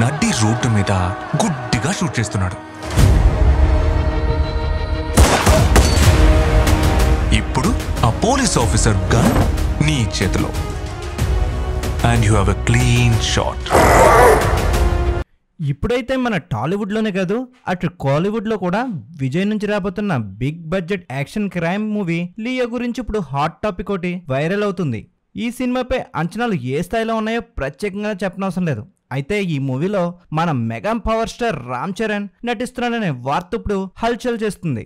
నడ్డి రోడ్డు మీద గుడ్డిగా షూట్ చేస్తున్నాడు ఇప్పుడు ఆ పోలీస్ ఆఫీసర్ గన్ నీ చేతిలో and you have a clean shot ఇప్పుడైతే మన టాలీవుడ్లోనే కాదు అటు లో కూడా విజయ్ నుంచి రాబోతున్న big budget action crime movie Leo గురించి ఇప్పుడు హాట్ టాపిక్ ఒకటి వైరల్ అవుతుంది ఈ సినిమాపై అంచనాలు ఏ స్థాయిలో ఉన్నాయో ప్రత్యేకంగా చెప్పనవసరం లేదు అయితే ఈ మూవీలో మన mega power star Ram Charan నటిస్తున్నాడనే వార్త ఇప్పుడు హల్చల్ చేస్తుంది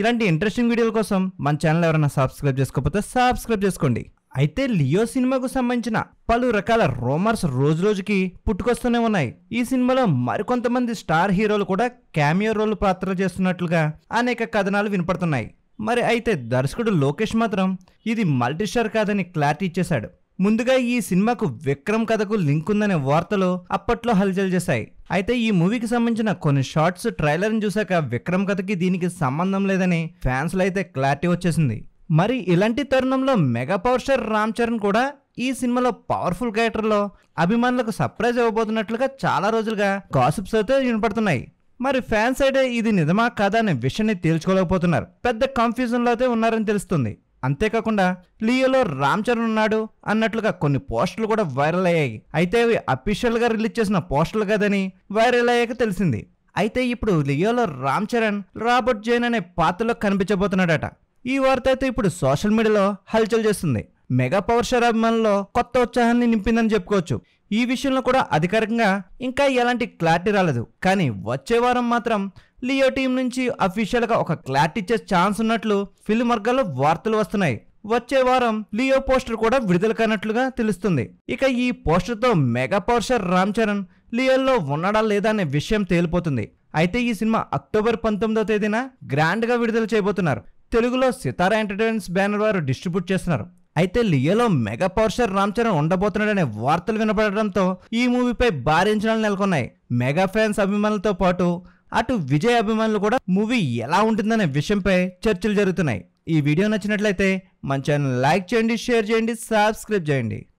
ఇలాంటి ఇంట్రెస్టింగ్ వీడియోల కోసం మన ఛానల్ ఎవరైనా సబ్స్క్రైబ్ చేసుకోకపోతే సబ్స్క్రైబ్ చేసుకోండి అయితే లియో సినిమాకు సంబంధించిన పలు రకాల రోమర్స్ రోజు రోజుకి పుట్టుకొస్తూనే ఉన్నాయి ఈ సినిమాలో మరికొంతమంది స్టార్ హీరోలు కూడా క్యామియో రోల్ పాత్ర చేస్తున్నట్లుగా అనేక కథనాలు వినపడుతున్నాయి మరి అయితే దర్శకుడు లోకేష్ మాత్రం ఇది మల్టీస్టార్ కాదని క్లారిటీ ఇచ్చేశాడు ముందుగా ఈ సినిమాకు విక్రమ్ కథకు లింక్ ఉందనే వార్తలు అప్పట్లో హల్చల్ చేశాయి అయితే ఈ మూవీకి సంబంధించిన కొన్ని షార్ట్స్ ట్రైలర్ని చూశాక విక్రమ్ కథకి దీనికి సంబంధం లేదని ఫ్యాన్స్లో అయితే క్లారిటీ వచ్చేసింది మరి ఇలాంటి తరుణంలో mega power star Ram Charan కూడా ఈ సినిమాలో పవర్ఫుల్ క్యారెక్టర్లో అభిమానులకు సర్ప్రైజ్ ఇవ్వబోతున్నట్లుగా చాలా రోజులుగా కాసిప్స్ అయితే వినపడుతున్నాయి మరి ఫ్యాన్స్ అయితే ఇది నిజమా కాదా అనే విషయాన్ని తేల్చుకోలేకపోతున్నారు పెద్ద కన్ఫ్యూజన్లో అయితే ఉన్నారని తెలుస్తుంది అంతేకాకుండా లియోలో రామ్ చరణ్ ఉన్నాడు అన్నట్లుగా కొన్ని పోస్టులు కూడా వైరల్ అయ్యాయి అయితే అవి అఫీషియల్గా రిలీజ్ చేసిన పోస్టులు కదని వైరల్ అయ్యాక తెలిసింది అయితే ఇప్పుడు లియోలో రామ్ చరణ్ రాబర్ట్ జైన్ అనే పాత్రలో కనిపించబోతున్నాడట ఈ వార్త అయితే ఇప్పుడు సోషల్ మీడియాలో హల్చల్ చేస్తుంది మెగా పవర్ స్టార్ అభిమానుల్లో కొత్త ఉత్సాహాన్ని నింపిందని చెప్పుకోవచ్చు ఈ విషయంలో కూడా అధికారికంగా ఇంకా ఎలాంటి క్లారిటీ రాలేదు కానీ వచ్చే వారం మాత్రం లియో టీం నుంచి అఫీషియల్గా ఒక క్లారిటీ ఇచ్చే ఛాన్స్ ఉన్నట్లు ఫిల్మ్ వర్గాల్లో వార్తలు వస్తున్నాయి వచ్చే వారం లియో పోస్టర్ కూడా విడుదల కానట్లుగా తెలుస్తుంది ఇక ఈ పోస్టర్తో mega power star Ram Charan లియోల్లో ఉన్నాడా లేదా అనే విషయం తేలిపోతుంది అయితే ఈ సినిమా అక్టోబర్ పంతొమ్మిదో తేదీన గ్రాండ్గా విడుదల చేయబోతున్నారు తెలుగులో సితారా ఎంటర్టైన్మెంట్స్ బ్యానర్ వారు డిస్ట్రిబ్యూట్ చేస్తున్నారు అయితే లియోలో mega power star Ram Charan ఉండబోతున్నాడనే వార్తలు వినపడటంతో ఈ మూవీపై భారీ అంచనాలు నెలకొన్నాయి మెగా ఫ్యాన్స్ అభిమానులతో పాటు అటు విజయ్ అభిమానులు కూడా మూవీ ఎలా ఉంటుందనే విషయంపై చర్చలు జరుగుతున్నాయి ఈ వీడియో నచ్చినట్లయితే మన ఛానల్ లైక్ చేయండి షేర్ చేయండి సబ్స్క్రైబ్ చేయండి